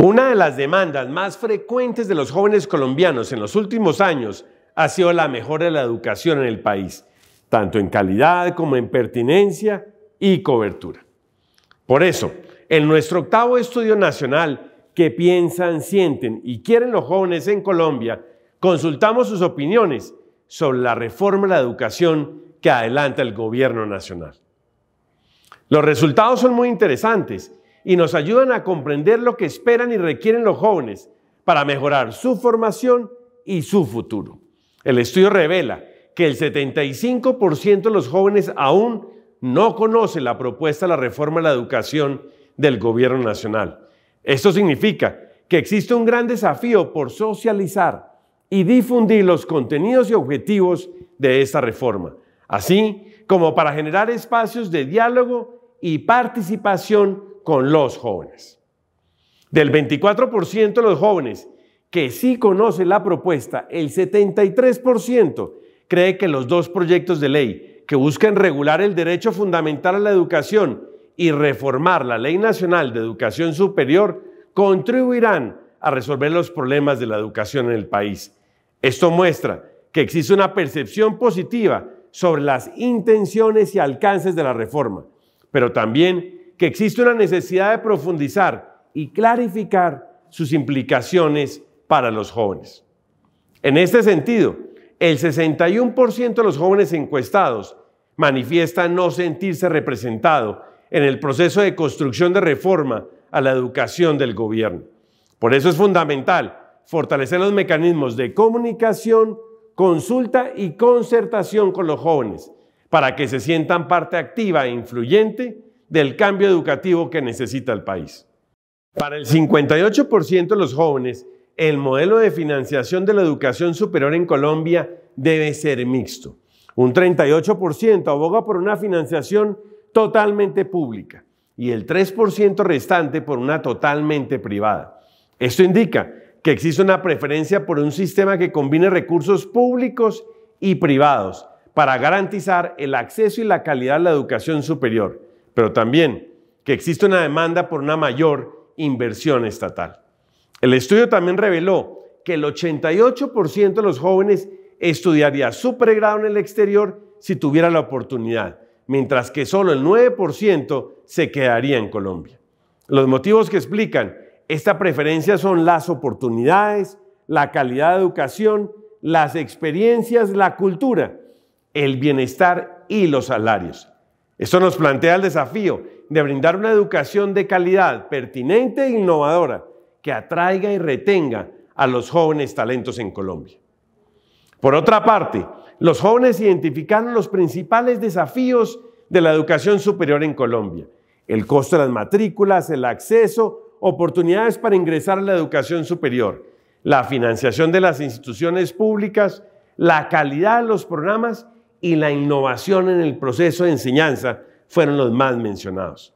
Una de las demandas más frecuentes de los jóvenes colombianos en los últimos años ha sido la mejora de la educación en el país, tanto en calidad como en pertinencia y cobertura. Por eso, en nuestro octavo estudio nacional, que piensan, sienten y quieren los jóvenes en Colombia, consultamos sus opiniones sobre la reforma de la educación que adelanta el gobierno nacional. Los resultados son muy interesantes y nos ayudan a comprender lo que esperan y requieren los jóvenes para mejorar su formación y su futuro. El estudio revela que el 75% de los jóvenes aún no conoce la propuesta de la reforma de la educación del gobierno nacional. Esto significa que existe un gran desafío por socializar y difundir los contenidos y objetivos de esta reforma, así como para generar espacios de diálogo y participación con los jóvenes. Del 24% de los jóvenes que sí conocen la propuesta, el 73% cree que los dos proyectos de ley que buscan regular el derecho fundamental a la educación y reformar la Ley Nacional de Educación Superior contribuirán a resolver los problemas de la educación en el país. Esto muestra que existe una percepción positiva sobre las intenciones y alcances de la reforma, pero también que existe una necesidad de profundizar y clarificar sus implicaciones para los jóvenes. En este sentido, el 61% de los jóvenes encuestados manifiesta no sentirse representado en el proceso de construcción de reforma a la educación del gobierno. Por eso es fundamental fortalecer los mecanismos de comunicación, consulta y concertación con los jóvenes para que se sientan parte activa e influyente del cambio educativo que necesita el país. Para el 58% de los jóvenes, el modelo de financiación de la educación superior en Colombia debe ser mixto. Un 38% aboga por una financiación totalmente pública y el 3% restante por una totalmente privada. Esto indica que existe una preferencia por un sistema que combine recursos públicos y privados para garantizar el acceso y la calidad de la educación superior pero también que existe una demanda por una mayor inversión estatal. El estudio también reveló que el 88% de los jóvenes estudiaría su pregrado en el exterior si tuviera la oportunidad, mientras que solo el 9% se quedaría en Colombia. Los motivos que explican esta preferencia son las oportunidades, la calidad de educación, las experiencias, la cultura, el bienestar y los salarios. Esto nos plantea el desafío de brindar una educación de calidad, pertinente e innovadora, que atraiga y retenga a los jóvenes talentos en Colombia. Por otra parte, los jóvenes identificaron los principales desafíos de la educación superior en Colombia. El costo de las matrículas, el acceso, oportunidades para ingresar a la educación superior, la financiación de las instituciones públicas, la calidad de los programas y la innovación en el proceso de enseñanza fueron los más mencionados.